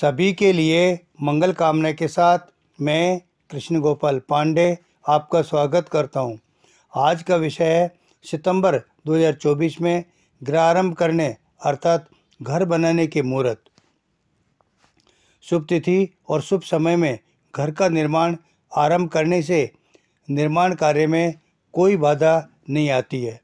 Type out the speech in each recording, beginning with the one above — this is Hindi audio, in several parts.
सभी के लिए मंगल कामना के साथ मैं कृष्ण गोपाल पांडे आपका स्वागत करता हूं। आज का विषय है सितंबर 2024 में आरम्भ करने अर्थात घर बनाने के मुहूर्त शुभ तिथि और शुभ समय में घर का निर्माण आरंभ करने से निर्माण कार्य में कोई बाधा नहीं आती है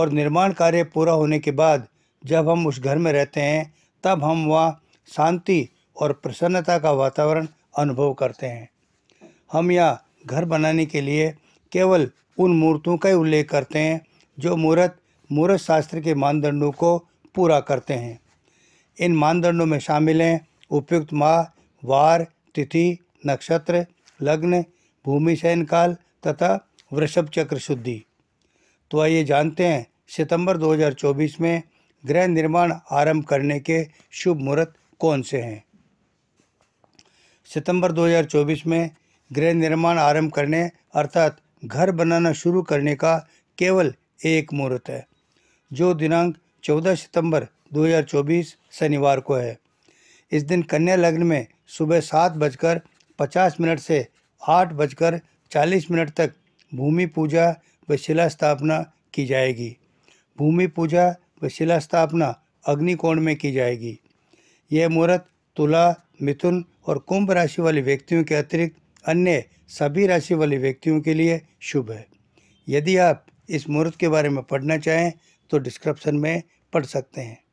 और निर्माण कार्य पूरा होने के बाद जब हम उस घर में रहते हैं तब हम वह शांति और प्रसन्नता का वातावरण अनुभव करते हैं हम यह घर बनाने के लिए केवल उन मूर्तों का ही उल्लेख करते हैं जो मूर्त मूर्त शास्त्र के मानदंडों को पूरा करते हैं इन मानदंडों में शामिल हैं उपयुक्त माह वार तिथि नक्षत्र लग्न भूमि शयन काल तथा वृषभ चक्र शुद्धि तो आइए जानते हैं सितंबर 2024 में गृह निर्माण आरंभ करने के शुभ मुहूर्त कौन से हैं सितंबर 2024 में गृह निर्माण आरंभ करने अर्थात घर बनाना शुरू करने का केवल एक मुहूर्त है जो दिनांक 14 सितंबर 2024 शनिवार को है इस दिन कन्या लग्न में सुबह सात बजकर पचास मिनट से आठ बजकर चालीस मिनट तक भूमि पूजा व शिला स्थापना की जाएगी भूमि पूजा व शिला स्थापना अग्निकोण में की जाएगी यह मुहूर्त तुला मिथुन और कुंभ राशि वाले व्यक्तियों के अतिरिक्त अन्य सभी राशि वाले व्यक्तियों के लिए शुभ है यदि आप इस मुहूर्त के बारे में पढ़ना चाहें तो डिस्क्रिप्शन में पढ़ सकते हैं